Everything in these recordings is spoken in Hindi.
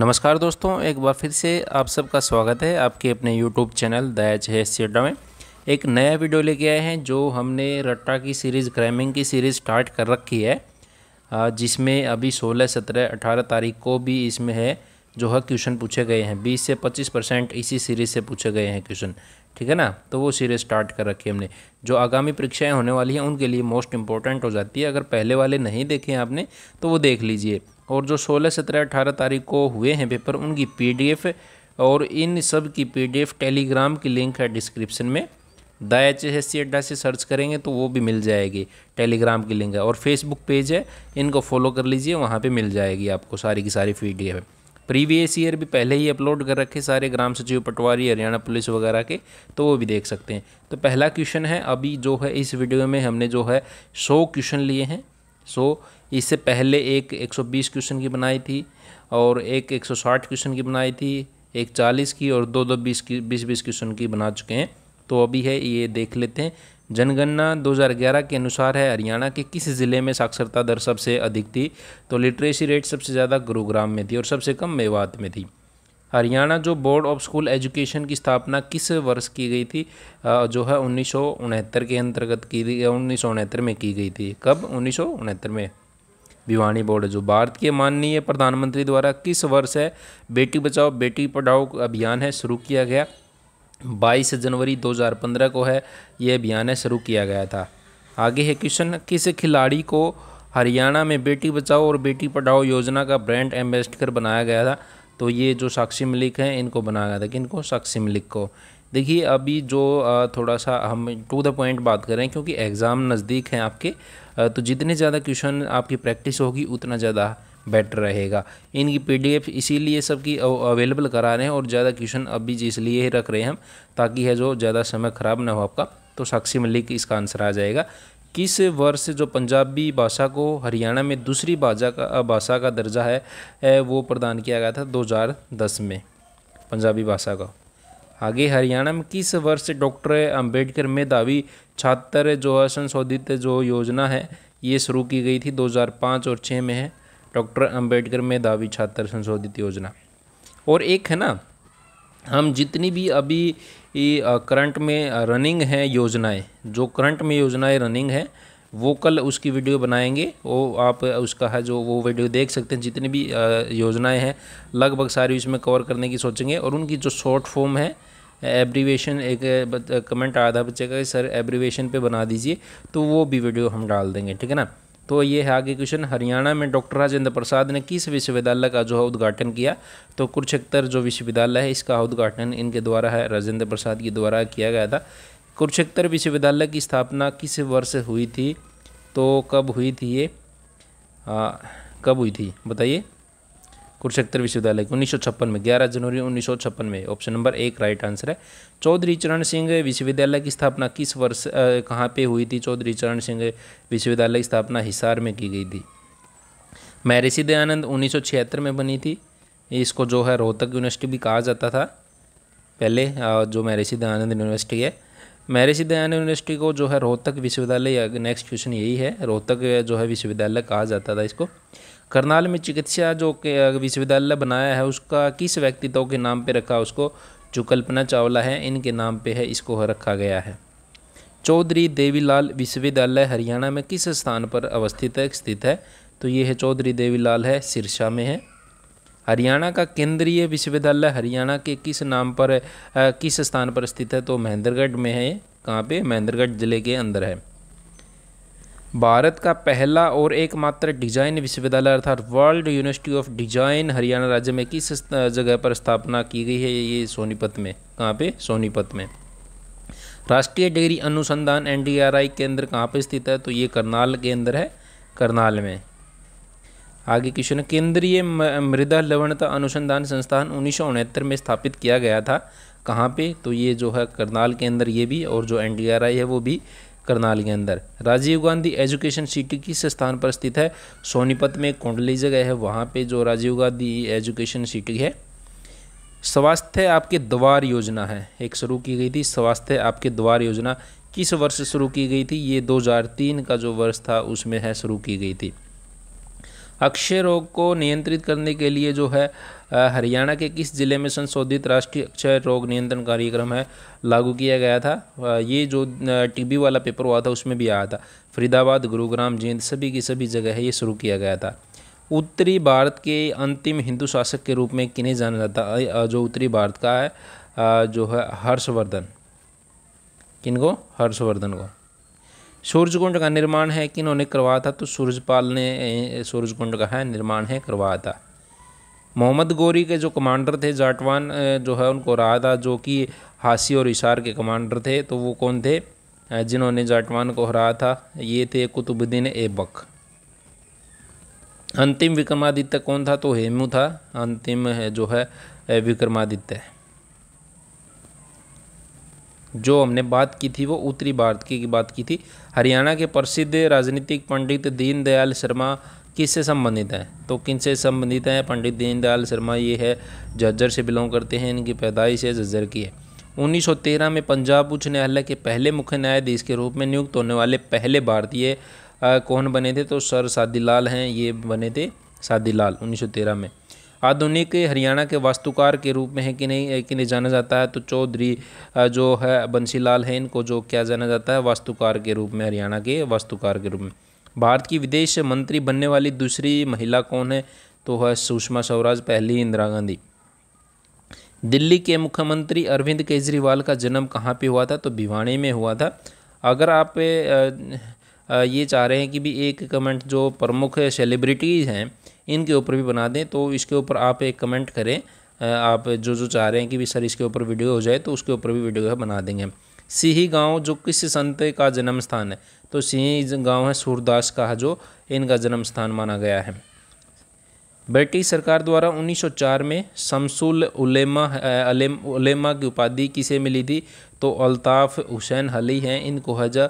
नमस्कार दोस्तों एक बार फिर से आप सबका स्वागत है आपके अपने YouTube channel the H S Adda में एक नया वीडियो लेके आए हैं जो हमने रट्टा की सीरीज़ क्रैमिंग की सीरीज़ स्टार्ट कर रखी है जिसमें अभी 16, 17, 18 तारीख को भी इसमें है जो है क्वेश्चन पूछे गए हैं 20 से 25 परसेंट इसी सीरीज़ से पूछे गए हैं क्वेश्चन ठीक है ना तो वो सीरीज़ स्टार्ट कर रखी है हमने जो आगामी परीक्षाएं होने वाली हैं उनके लिए मोस्ट इंपॉर्टेंट हो जाती है अगर पहले वाले नहीं देखे आपने तो वो देख लीजिए और जो 16, 17, 18 तारीख को हुए हैं पेपर उनकी पीडीएफ और इन सब की पीडीएफ टेलीग्राम की लिंक है डिस्क्रिप्शन में दाएच एस सी अड्डा से सर्च करेंगे तो वो भी मिल जाएगी टेलीग्राम की लिंक है और फेसबुक पेज है इनको फॉलो कर लीजिए वहाँ पर मिल जाएगी आपको सारी की सारी पी डी प्रीवियस ईयर भी पहले ही अपलोड कर रखे सारे ग्राम सचिव पटवारी हरियाणा पुलिस वगैरह के तो वो भी देख सकते हैं तो पहला क्वेश्चन है अभी जो है इस वीडियो में हमने जो है सौ क्वेश्चन लिए हैं सो इससे पहले एक 120 क्वेश्चन की बनाई थी और एक 160 क्वेश्चन की बनाई थी एक 40 की और दो दो बीस की बीस बीस क्वेश्चन की बना चुके हैं तो अभी है ये देख लेते हैं जनगणना 2011 के अनुसार है हरियाणा के किस ज़िले में साक्षरता दर सबसे अधिक थी तो लिटरेसी रेट सबसे ज़्यादा गुरुग्राम में थी और सबसे कम मेवात में थी हरियाणा जो बोर्ड ऑफ स्कूल एजुकेशन की स्थापना किस वर्ष की गई थी जो है उन्नीस के अंतर्गत की उन्नीस में की गई थी कब उन्नीस में भिवानी बोर्ड जो भारत के माननीय प्रधानमंत्री द्वारा किस वर्ष है बेटी बचाओ बेटी पढ़ाओ अभियान है शुरू किया गया 22 जनवरी 2015 को है यह अभियान है शुरू किया गया था आगे है क्वेश्चन किस खिलाड़ी को हरियाणा में बेटी बचाओ और बेटी पढ़ाओ योजना का ब्रांड एम्बेसडर बनाया गया था तो ये जो साक्षी मलिक हैं इनको बनाया गया था को साक्षी मलिक को देखिए अभी जो थोड़ा सा हम टू द पॉइंट बात करें क्योंकि एग्ज़ाम नज़दीक हैं आपके तो जितने ज़्यादा क्वेश्चन आपकी प्रैक्टिस होगी उतना ज़्यादा बेटर रहेगा इनकी पीडीएफ इसीलिए सबकी अवेलेबल करा रहे हैं और ज़्यादा क्वेश्चन अभी इसलिए ही रख रहे हैं हम ताकि है जो ज़्यादा समय ख़राब ना हो आपका तो साक्षी मलिक इसका आंसर आ जाएगा किस वर्ष जो पंजाबी भाषा को हरियाणा में दूसरी भाषा का भाषा का दर्जा है वो प्रदान किया गया था दो में पंजाबी भाषा का आगे हरियाणा में किस वर्ष डॉक्टर अंबेडकर मेधावी छात्र जो है संशोधित जो योजना है ये शुरू की गई थी 2005 और 6 में है डॉक्टर अंबेडकर मेधावी छात्र संशोधित योजना और एक है ना हम जितनी भी अभी करंट में रनिंग है योजनाएं जो करंट में योजनाएं रनिंग है वो कल उसकी वीडियो बनाएंगे वो आप उसका है जो वो वीडियो देख सकते हैं जितनी भी योजनाएं हैं लगभग सारी उसमें कवर करने की सोचेंगे और उनकी जो शॉर्ट फॉर्म है एब्रीवेशन एक कमेंट आया था बच्चे का सर एब्रीवेशन पे बना दीजिए तो वो भी वीडियो हम डाल देंगे ठीक है ना तो ये है आगे क्वेश्चन हरियाणा में डॉक्टर राजेंद्र प्रसाद ने किस विश्वविद्यालय का जो है उद्घाटन किया तो कुरुक्षेत्र जो विश्वविद्यालय है इसका उद्घाटन इनके द्वारा है राजेंद्र प्रसाद के द्वारा किया गया था कुरुक्षेत्र विश्वविद्यालय की स्थापना किस वर्ष हुई थी तो कब हुई थी ये आ, कब हुई थी बताइए कुरुक्षेत्र विश्वविद्यालय की उन्नीस में ग्यारह जनवरी उन्नीस में ऑप्शन नंबर एक राइट आंसर है चौधरी चरण सिंह विश्वविद्यालय की स्थापना किस वर्ष कहाँ पे हुई थी चौधरी चरण सिंह विश्वविद्यालय की स्थापना हिसार में की गई थी महर्षि दयानंद उन्नीस में बनी थी इसको जो है रोहतक यूनिवर्सिटी भी कहा जाता था पहले जो महर्षि दयानंद यूनिवर्सिटी है महर्षि दयान यूनिवर्सिटी को जो है रोहतक विश्वविद्यालय नेक्स्ट क्वेश्चन यही है रोहतक जो है विश्वविद्यालय कहा जाता था इसको करनाल में चिकित्सा जो विश्वविद्यालय बनाया है उसका किस व्यक्तित्व के नाम पर रखा उसको जो कल्पना चावला है इनके नाम पर है इसको रखा गया है चौधरी देवीलाल विश्वविद्यालय हरियाणा में किस स्थान पर अवस्थित है स्थित है तो ये है चौधरी देवीलाल है सिरसा में है हरियाणा का केंद्रीय विश्वविद्यालय हरियाणा के किस नाम पर आ, किस स्थान पर स्थित है तो महेंद्रगढ़ में है कहाँ पे महेंद्रगढ़ जिले के अंदर है भारत का पहला और एकमात्र डिजाइन विश्वविद्यालय अर्थात World University of Design Haryana राज्य में किस जगह पर स्थापना की गई है ये सोनीपत में कहाँ पे सोनीपत में राष्ट्रीय डिग्री अनुसंधान एनडीआरआई केंद्र कहाँ पे स्थित है तो ये करनाल के अंदर है करनाल में आगे क्वेश्चन है केंद्रीय मृदा लवणता अनुसंधान संस्थान उन्नीस में स्थापित किया गया था कहाँ पे तो ये जो है करनाल के अंदर ये भी और जो एन है वो भी करनाल के अंदर राजीव गांधी एजुकेशन सिटी किस स्थान पर स्थित है सोनीपत में कोंडली जगह है वहाँ पे जो राजीव गांधी एजुकेशन सिटी है स्वास्थ्य आपके द्वार योजना है एक शुरू की गई थी स्वास्थ्य आपके द्वार योजना किस वर्ष शुरू की गई थी ये 2003 का जो वर्ष था उसमें है शुरू की गई थी अक्षय रोग को नियंत्रित करने के लिए जो है हरियाणा के किस ज़िले में संशोधित राष्ट्रीय अक्षय रोग नियंत्रण कार्यक्रम है लागू किया गया था ये जो टीबी वाला पेपर हुआ था उसमें भी आया था फरीदाबाद गुरुग्राम जींद सभी की सभी जगह है ये शुरू किया गया था उत्तरी भारत के अंतिम हिंदू शासक के रूप में किन्हें जाना जाता है जो उत्तरी भारत का है जो है हर्षवर्धन किनको हर्षवर्धन को सूर्यकुंड का निर्माण है कि इन्होंने करवाया था तो सूरजपाल ने सूरजकुंड का है निर्माण है करवाया था मोहम्मद गोरी के जो कमांडर थे जाटवान जो है उनको रहा था जो कि हासी और इशार के कमांडर थे तो वो कौन थे जिन्होंने जाटवान को हराया था ये थे कुतुबुद्दीन ऐबक अंतिम विक्रमादित्य कौन था तो हेमू था अंतिम है जो है विक्रमादित्य जो हमने बात की थी वो उत्तरी भारत की बात की थी हरियाणा के प्रसिद्ध राजनीतिक पंडित दीनदयाल शर्मा किससे संबंधित हैं तो किनसे संबंधित हैं पंडित दीनदयाल शर्मा ये है झज्जर से बिलोंग करते हैं इनकी पैदाइश है झज्जर की है 1913 में पंजाब उच्च न्यायालय के पहले मुख्य न्यायाधीश के रूप में नियुक्त होने वाले पहले भारतीय कौन बने थे तो सर सादीलाल हैं ये बने थे सादीलाल 1913 में आधुनिक हरियाणा के वास्तुकार के रूप में है कि नहीं कि नहीं जाना जाता है तो चौधरी जो है बंसीलाल है इनको जो क्या जाना जाता है वास्तुकार के रूप में हरियाणा के वास्तुकार के रूप में भारत की विदेश मंत्री बनने वाली दूसरी महिला कौन है तो है सुषमा स्वराज पहली इंदिरा गांधी दिल्ली के मुख्यमंत्री अरविंद केजरीवाल का जन्म कहाँ पे हुआ था तो भिवानी में हुआ था अगर आप ये चाह रहे हैं कि भी एक कमेंट जो प्रमुख सेलिब्रिटीज़ हैं इनके ऊपर भी बना दें तो इसके ऊपर आप एक कमेंट करें आप जो जो चाह रहे हैं कि भी सर इसके ऊपर वीडियो हो जाए तो उसके ऊपर भी वीडियो बना देंगे सीही गांव जो किस संत का जन्म स्थान है तो सीही गांव है सूरदास का जो इनका जन्म स्थान माना गया है ब्रिटिश सरकार द्वारा 1904 में शमसुल उलेमा उलेमा की उपाधि किसे मिली थी तो अल्ताफ़ हुसैन हली हैं इनको हजा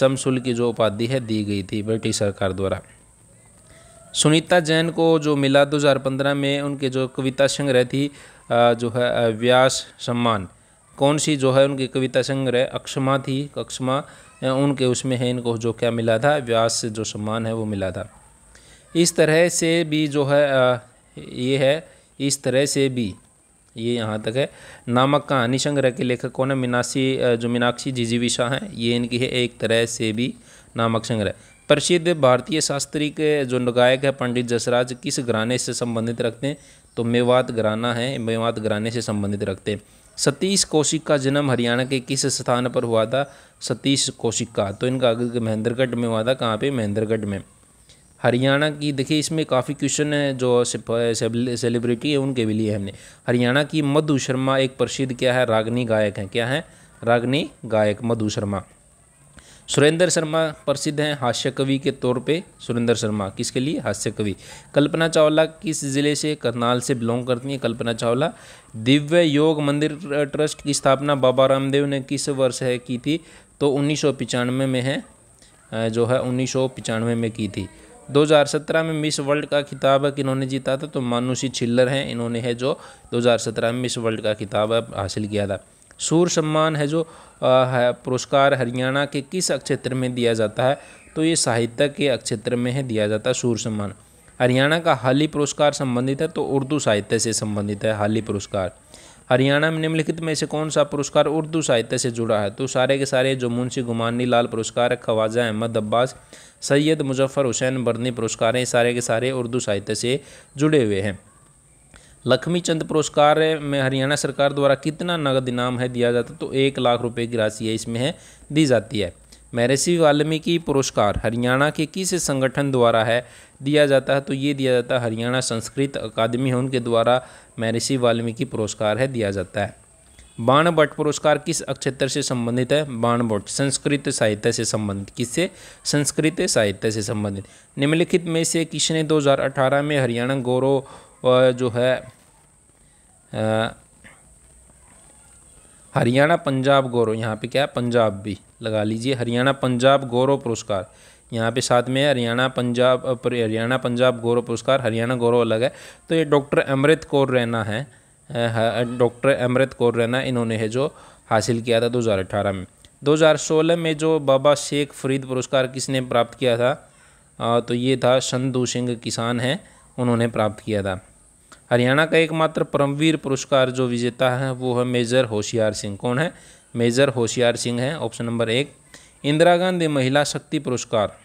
शमसुल की जो उपाधि है दी गई थी ब्रिटिश सरकार द्वारा सुनीता जैन को जो मिला 2015 में उनके जो कविता संग्रह थी जो है व्यास सम्मान कौन सी जो है उनकी कविता संग्रह अक्षमा थी अक्षमा उनके उसमें है इनको जो क्या मिला था व्यास जो सम्मान है वो मिला था इस तरह से भी जो है ये है इस तरह से भी ये यहाँ तक है नामक कहानी संग्रह के लेखक कौन है मीनाक्षी जो मीनाक्षी जिजीविशा हैं ये इनकी है एक तरह से भी नामक संग्रह प्रसिद्ध भारतीय शास्त्री के जो गायक है पंडित जसराज किस घराने से संबंधित रखते हैं तो मेवात घराना है मेवात घराने से संबंधित रखते हैं सतीश कौशिक का जन्म हरियाणा के किस स्थान पर हुआ था सतीश कौशिक का तो इनका महेंद्रगढ़ में हुआ था कहाँ पे महेंद्रगढ़ में हरियाणा की देखिए इसमें काफ़ी क्वेश्चन है जो सेलिब्रिटी है उनके भी लिए हमने हरियाणा की मधु शर्मा एक प्रसिद्ध क्या है रागनी गायक हैं क्या है रागनी गायक मधु शर्मा सुरेंद्र शर्मा प्रसिद्ध हैं हास्य कवि के तौर पे सुरेंद्र शर्मा किसके लिए हास्य कवि कल्पना चावला किस ज़िले से करनाल से बिलोंग करती हैं कल्पना चावला दिव्य योग मंदिर ट्रस्ट की स्थापना बाबा रामदेव ने किस वर्ष है की थी तो उन्नीस में है जो है उन्नीस में की थी 2017 में मिस वर्ल्ड का खिताब किन्होंने जीता था तो मानुषी छिल्लर हैं इन्होंने है जो 2017 में मिस वर्ल्ड का खिताब हासिल किया था सूर सम्मान है जो है पुरस्कार हरियाणा के किस क्षेत्र में दिया जाता है तो ये साहित्य के अक्षेत्र में है दिया जाता है सूर सम्मान हरियाणा का हाल ही पुरस्कार संबंधित है तो उर्दू साहित्य से संबंधित है हाल ही पुरस्कार हरियाणा में निम्नलिखित में से कौन सा पुरस्कार उर्दू साहित्य से जुड़ा है तो सारे के सारे जो मुंशी गुमानी लाल पुरस्कार ख्वाजा अहमद अब्बास सैयद मुजफ्फ़र हुसैन बर्नी पुरस्कार हैं सारे के सारे उर्दू साहित्य से जुड़े हुए हैं लक्ष्मी चंद पुरस्कार में हरियाणा सरकार द्वारा कितना नगद इनाम है दिया जाता तो एक लाख रुपए की राशि है इसमें है दी जाती है महर्षि वाल्मीकि पुरस्कार हरियाणा के किस संगठन द्वारा है दिया जाता है तो ये दिया जाता है हरियाणा संस्कृत अकादमी है उनके द्वारा महर्षि वाल्मीकि पुरस्कार है दिया जाता है बाण भट्ट पुरस्कार किस क्षेत्र से संबंधित है बाण भट्ट संस्कृत साहित्य से संबंधित किससे संस्कृत साहित्य से संबंधित निम्नलिखित में से किसने 2018 में हरियाणा गौरव जो है हरियाणा पंजाब गौरव यहाँ पे क्या है पंजाब भी लगा लीजिए हरियाणा पंजाब गौरव पुरस्कार यहाँ पे साथ में हरियाणा पंजाब हरियाणा पंजाब गौरव पुरस्कार हरियाणा गौरव अलग है तो ये डॉक्टर अमृत कौर रैना है डॉक्टर अमृत कौर रैना इन्होंने है जो हासिल किया था 2018 में 2016 में जो बाबा शेख फरीद पुरस्कार किसने प्राप्त किया था तो ये था संधु सिंह किसान हैं उन्होंने प्राप्त किया था हरियाणा का एकमात्र परमवीर पुरस्कार जो विजेता है वो है मेजर होशियार सिंह कौन है मेजर होशियार सिंह है ऑप्शन नंबर एक इंदिरा गांधी महिला शक्ति पुरस्कार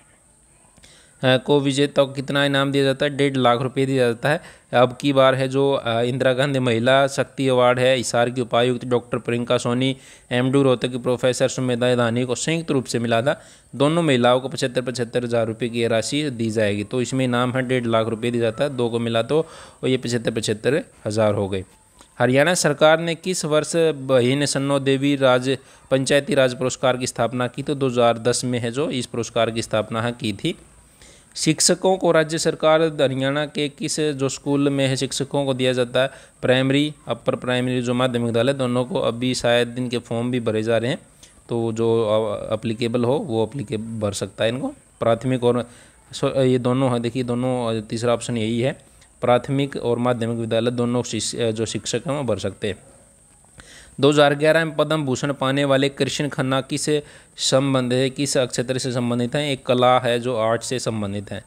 को विजेता को कितना इनाम दिया जाता है डेढ़ लाख रुपये दिया जाता है अब की बार है जो इंदिरा गांधी महिला शक्ति अवार्ड है इसार की उपायुक्त doctor Priyanka Soni M D U Rohtak की प्रोफेसर सुमेधा दानी को संयुक्त रूप से मिला था दोनों महिलाओं को पचहत्तर पचहत्तर हज़ार रुपये की राशि दी जाएगी तो इसमें इनाम है डेढ़ लाख रुपये दिया जाता है दो को मिला तो ये पचहत्तर पचहत्तर हज़ार हो गए हरियाणा सरकार ने किस वर्ष बहिन सन्नो देवी राज पंचायती राज पुरस्कार की स्थापना की तो 2010 में है जो इस पुरस्कार की स्थापना की थी शिक्षकों को राज्य सरकार हरियाणा के किस जो स्कूल में है शिक्षकों को दिया जाता है प्राइमरी अपर प्राइमरी जो माध्यमिक विद्यालय दोनों को अभी शायद इनके फॉर्म भी भरे जा रहे हैं तो जो अप्लीकेबल हो वो अप्लीकेबल भर सकता है इनको प्राथमिक और ये दोनों है देखिए दोनों तीसरा ऑप्शन यही है प्राथमिक और माध्यमिक विद्यालय दोनों जो शिक्षक हैं वो भर सकते हैं 2011 में पद्म भूषण पाने वाले कृष्ण खन्ना किस संबंध है किस क्षेत्र से संबंधित हैं एक कला है जो आर्ट से संबंधित है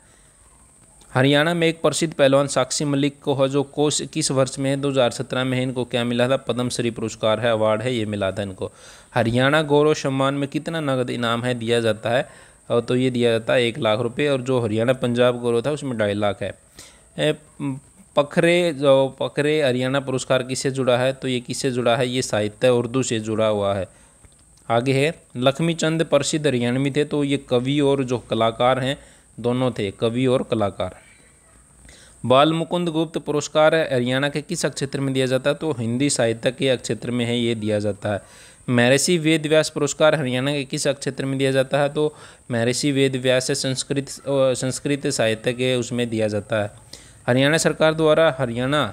हरियाणा में एक प्रसिद्ध पहलवान साक्षी मलिक को है जो कोश किस वर्ष में है सत्रह में इनको क्या मिला था पद्मश्री पुरस्कार है अवार्ड है ये मिला था इनको हरियाणा गौरव सम्मान में कितना नगद इनाम है दिया जाता है और तो ये दिया जाता है एक लाख रुपये और जो हरियाणा पंजाब गौरव था उसमें ढाई लाख है पखरे जो पखरे हरियाणा पुरस्कार किससे जुड़ा है तो ये किससे जुड़ा है ये साहित्य उर्दू से जुड़ा हुआ है आगे है लक्ष्मी चंद प्रसिद्ध हरियाणवी थे तो ये कवि और जो कलाकार हैं दोनों थे कवि और कलाकार बाल मुकुंद गुप्त पुरस्कार हरियाणा के किस क्षेत्र में दिया जाता है तो हिंदी साहित्य के क्षेत्र में है ये दिया जाता है महर्षि वेद व्यास पुरस्कार हरियाणा के किस क्षेत्र में दिया जाता है तो महर्षि वेद व्यास संस्कृत संस्कृत साहित्य के उसमें दिया जाता है हरियाणा सरकार द्वारा हरियाणा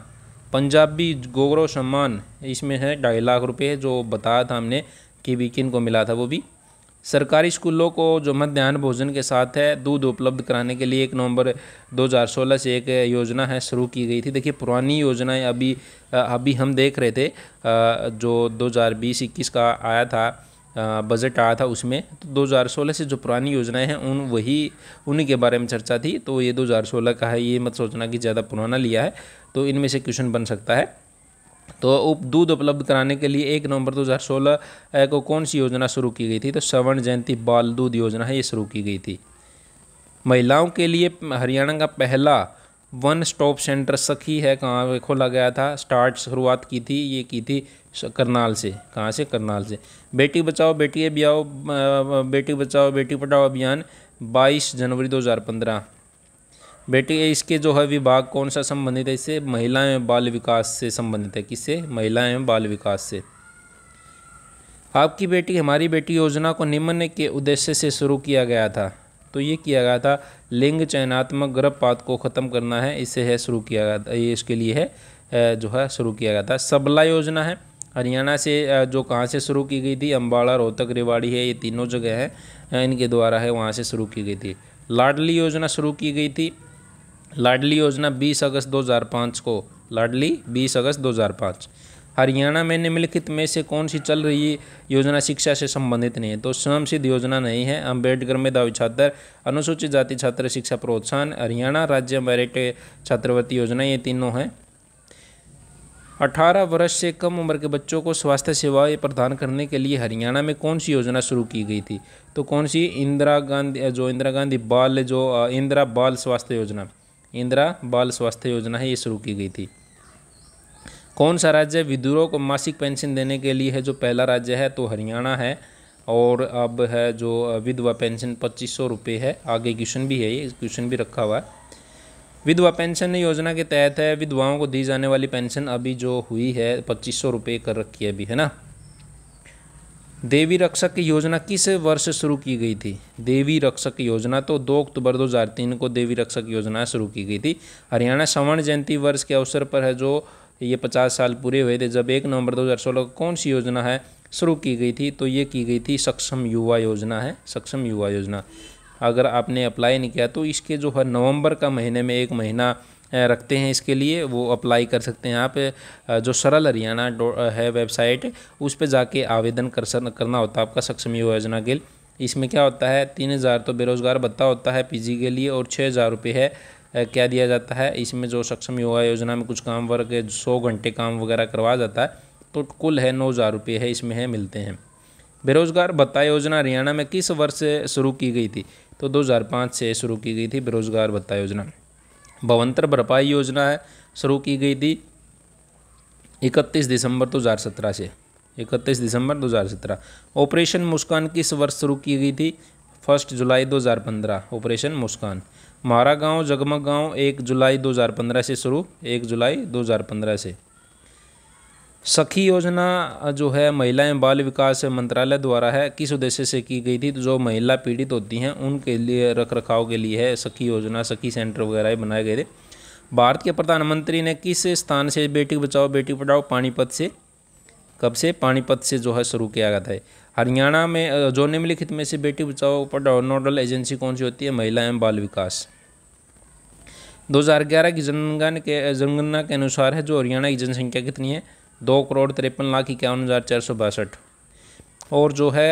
पंजाबी गौरव सम्मान इसमें है ढाई लाख रुपये जो बताया था हमने कि भी किन को मिला था वो भी सरकारी स्कूलों को जो मध्यान्ह भोजन के साथ है दूध उपलब्ध कराने के लिए एक नवंबर 2016 से एक योजना है शुरू की गई थी देखिए पुरानी योजनाएं अभी अभी हम देख रहे थे जो 2020 हज़ार का आया था बजट आया था उसमें तो 2016 से जो पुरानी योजनाएं हैं उन वही उन्हीं के बारे में चर्चा थी तो ये 2016 का है ये मत सोचना कि ज़्यादा पुराना लिया है तो इनमें से क्वेश्चन बन सकता है तो दूध उपलब्ध कराने के लिए एक नवंबर 2016 को कौन सी योजना शुरू की गई थी तो सवर्ण जयंती बाल दूध योजना है ये शुरू की गई थी महिलाओं के लिए हरियाणा का पहला वन स्टॉप सेंटर सखी है कहाँ पर खोला गया था स्टार्ट शुरुआत की थी ये की थी करनाल से कहाँ से करनाल से बेटी बचाओ बेटी ब्याओ बेटी बचाओ बेटी पढ़ाओ अभियान 22 जनवरी 2015 बेटी इसके जो है विभाग कौन सा संबंधित है इससे महिलाएं एवं बाल विकास से संबंधित है किससे महिलाएं एवं बाल विकास से आपकी बेटी हमारी बेटी योजना को निम्न के उद्देश्य से शुरू किया गया था तो ये किया गया था लिंग चयनात्मक गर्भपात को ख़त्म करना है इसे है शुरू किया गया था ये इसके लिए है जो है शुरू किया गया था सबला योजना है हरियाणा से जो कहाँ से शुरू की गई थी अम्बाड़ा रोहतक रेवाड़ी है ये तीनों जगह है इनके द्वारा है वहाँ से शुरू की गई थी लाडली योजना शुरू की गई थी लाडली योजना 20 अगस्त 2005 को लाडली 20 अगस्त 2005 हरियाणा में निम्नलिखित में से कौन सी चल रही योजना शिक्षा से संबंधित नहीं है तो स्वयं सिद्ध योजना नहीं है अम्बेडकर मेधावी छात्र अनुसूचित जाति छात्र शिक्षा प्रोत्साहन हरियाणा राज्य मेरिट छात्रवृत्ति योजना ये तीनों हैं अठारह वर्ष से कम उम्र के बच्चों को स्वास्थ्य सेवाएं प्रदान करने के लिए हरियाणा में कौन सी योजना शुरू की गई थी तो कौन सी इंदिरा गांधी जो इंदिरा गांधी बाल जो इंदिरा बाल स्वास्थ्य योजना इंदिरा बाल स्वास्थ्य योजना है ये शुरू की गई थी कौन सा राज्य विदुरों को मासिक पेंशन देने के लिए है जो पहला राज्य है तो हरियाणा है और अब है जो विधवा पेंशन पच्चीस सौ रुपये है आगे क्वेश्चन भी है ये क्वेश्चन भी रखा हुआ है विधवा पेंशन योजना के तहत है विधवाओं को दी जाने वाली पेंशन अभी जो हुई है पच्चीस सौ रुपये कर रखी है अभी है ना देवी रक्षक की योजना किस वर्ष शुरू की गई थी देवी रक्षक योजना तो 2 अक्टूबर 2003 को देवी रक्षक योजना शुरू की गई थी हरियाणा स्वर्ण जयंती वर्ष के अवसर पर है जो ये पचास साल पूरे हुए थे जब एक नवंबर 2016 को कौन सी योजना है शुरू की गई थी तो ये की गई थी सक्षम युवा योजना है सक्षम युवा योजना अगर आपने अप्लाई नहीं किया तो इसके जो है नवंबर का महीने में एक महीना रखते हैं इसके लिए वो अप्लाई कर सकते हैं आप जो सरल हरियाणा है वेबसाइट उस पर जाके आवेदन कर करना होता है आपका सक्षम युवा योजना के इसमें क्या होता है तीन हज़ार तो बेरोज़गार भत्ता होता है पीजी के लिए और छः हज़ार रुपये है क्या दिया जाता है इसमें जो सक्षम योगा योजना में कुछ काम वर्ग सौ घंटे काम वगैरह करवा जाता है तो कुल है नौ हज़ार रुपये है इसमें है मिलते हैं बेरोजगार भत्ता योजना हरियाणा में किस वर्ष शुरू की गई थी तो 2005 से शुरू की गई थी बेरोजगार भत्ता योजना भवंतर भरपाई योजना है शुरू की गई थी 31 दिसंबर 2017 से 31 दिसंबर 2017 ऑपरेशन मुस्कान किस वर्ष शुरू की गई थी फर्स्ट जुलाई 2015 ऑपरेशन मुस्कान मारा गांव जगमग गांव एक जुलाई 2015 से शुरू एक जुलाई 2015 से सखी योजना जो है महिला एवं बाल विकास मंत्रालय द्वारा है किस उद्देश्य से की गई थी तो जो महिला पीड़ित होती हैं उनके लिए रख रखाव के लिए है सखी योजना सखी सेंटर वगैरह बनाए गए थे भारत के प्रधानमंत्री ने किस स्थान से बेटी बचाओ बेटी पढ़ाओ पानीपत से कब से पानीपत से जो है शुरू किया गया था हरियाणा में जो निम्नलिखित में से बेटी बचाओ पढ़ाओ नोडल एजेंसी कौन सी होती है महिला एवं बाल विकास 2011 की जनगणना के जनगणना के अनुसार है जो हरियाणा की जनसंख्या कितनी है दो करोड़ तिरपन लाख इक्यावन हज़ार चार सौ बासठ और जो है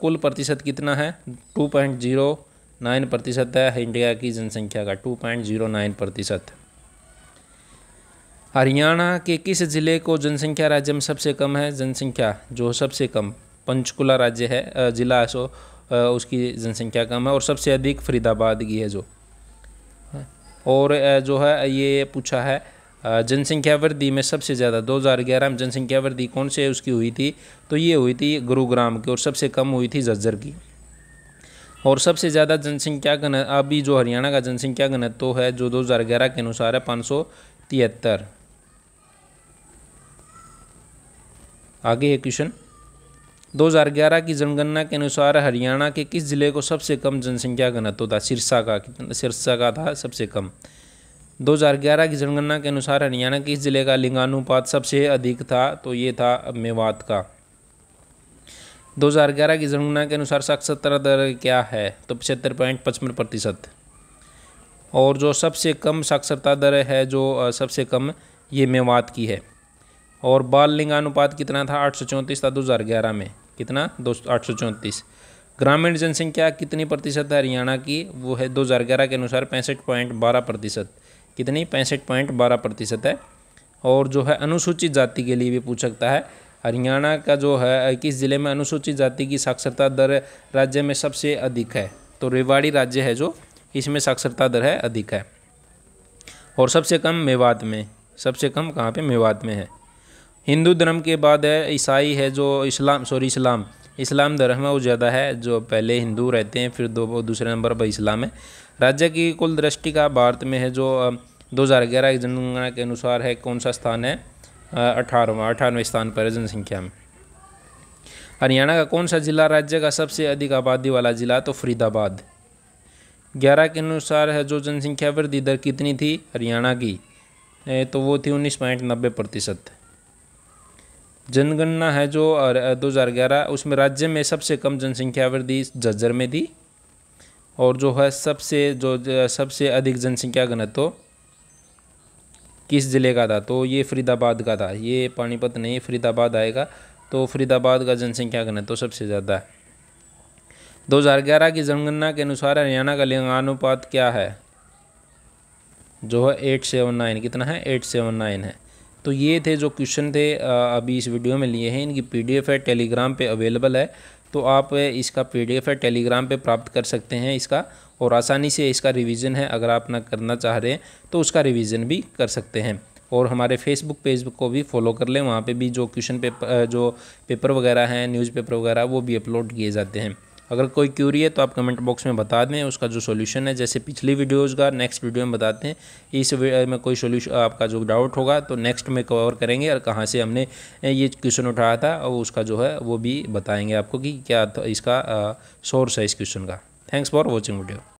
कुल प्रतिशत कितना है टू पॉइंट जीरो नाइन प्रतिशत है इंडिया की जनसंख्या का टू पॉइंट जीरो नाइन प्रतिशत हरियाणा के किस ज़िले को जनसंख्या राज्य में सबसे कम है जनसंख्या जो सबसे कम पंचकुला राज्य है ज़िला है सो उसकी जनसंख्या कम है और सबसे अधिक फरीदाबाद की है जो हाँ। और जो है ये पूछा है जनसंख्या वृद्धि में सबसे ज़्यादा 2011 में जनसंख्या वृद्धि कौन से उसकी हुई थी तो ये हुई थी गुरुग्राम की और सबसे कम हुई थी जज्जर की और सबसे ज़्यादा जनसंख्या घन अभी जो हरियाणा का जनसंख्या घनत्व तो है जो 2011 के अनुसार है पाँच आगे है क्वेश्चन 2011 की जनगणना के अनुसार हरियाणा के किस ज़िले को सबसे कम जनसंख्या घनत्व था सिरसा का कितना सिरसा का था सबसे कम 2011 की जनगणना के अनुसार हरियाणा के किस ज़िले का लिंगानुपात सबसे अधिक था तो ये था मेवात का 2011 की जनगणना के अनुसार साक्षरता दर क्या है तो पचहत्तर पॉइंट पचपन प्रतिशत और जो सबसे कम साक्षरता दर है जो सबसे कम ये मेवात की है और बाल लिंगानुपात कितना था आठ सौ चौंतीस था दो हज़ार ग्यारह में कितना दो आठ सौ चौंतीस ग्रामीण जनसंख्या कितनी प्रतिशत है हरियाणा की वो है दो हज़ार ग्यारह के अनुसार पैंसठ पॉइंट बारह प्रतिशत कितनी पैंसठ पॉइंट बारह प्रतिशत है और जो है अनुसूचित जाति के लिए भी पूछ सकता है हरियाणा का जो है किस ज़िले में अनुसूचित जाति की साक्षरता दर राज्य में सबसे अधिक है तो रेवाड़ी राज्य है जो इसमें साक्षरता दर है अधिक है और सबसे कम मेवात में सबसे कम कहाँ पे मेवात में है हिंदू धर्म के बाद है ईसाई है जो इस्लाम सॉरी इस्लाम इस्लाम धर्म है वो ज़्यादा है जो पहले हिंदू रहते हैं फिर दो दूसरे नंबर पर इस्लाम है राज्य की कुल दृष्टि का भारत में है जो दो हज़ार ग्यारह की जनगणना के अनुसार है कौन सा स्थान है अठारहवा अठारहवें स्थान पर है जनसंख्या में हरियाणा का कौन सा जिला राज्य का सबसे अधिक आबादी वाला जिला तो फरीदाबाद ग्यारह के अनुसार है जो जनसंख्या वृद्धि दर कितनी थी हरियाणा की तो वो थी उन्नीस पॉइंट नब्बे प्रतिशत जनगणना है जो 2011 उसमें राज्य में सबसे कम जनसंख्या वृद्धि झज्जर में थी और जो है सबसे जो सबसे अधिक जनसंख्या घनत्व किस ज़िले का था तो ये फरीदाबाद का था ये पानीपत नहीं फरीदाबाद आएगा तो फरीदाबाद का जनसंख्या घनत्व सबसे ज़्यादा है 2011 की जनगणना के अनुसार हरियाणा का लिंगानुपात क्या है जो है एट सेवन नाइन कितना है एट सेवन नाइन है तो ये थे जो क्वेश्चन थे अभी इस वीडियो में लिए हैं इनकी पीडीएफ है टेलीग्राम पे अवेलेबल है तो आप इसका पीडीएफ है टेलीग्राम पे प्राप्त कर सकते हैं इसका और आसानी से इसका रिवीजन है अगर आप ना करना चाह रहे हैं तो उसका रिवीजन भी कर सकते हैं और हमारे फेसबुक पेज को भी फॉलो कर लें वहाँ पे भी जो क्वेश्चन पेपर जो पेपर वगैरह हैं न्यूज़पेपर वगैरह वो भी अपलोड किए जाते हैं अगर कोई क्यूरी है तो आप कमेंट बॉक्स में बता दें उसका जो सोल्यूशन है जैसे पिछली वीडियोज़ का नेक्स्ट वीडियो में बताते हैं इस में कोई सोल्यूशन आपका जो डाउट होगा तो नेक्स्ट में कवर करेंगे और कहाँ से हमने ये क्वेश्चन उठाया था और उसका जो है वो भी बताएँगे आपको कि क्या इसका सोर्स है इस क्वेश्चन का थैंक्स फॉर वॉचिंग वीडियो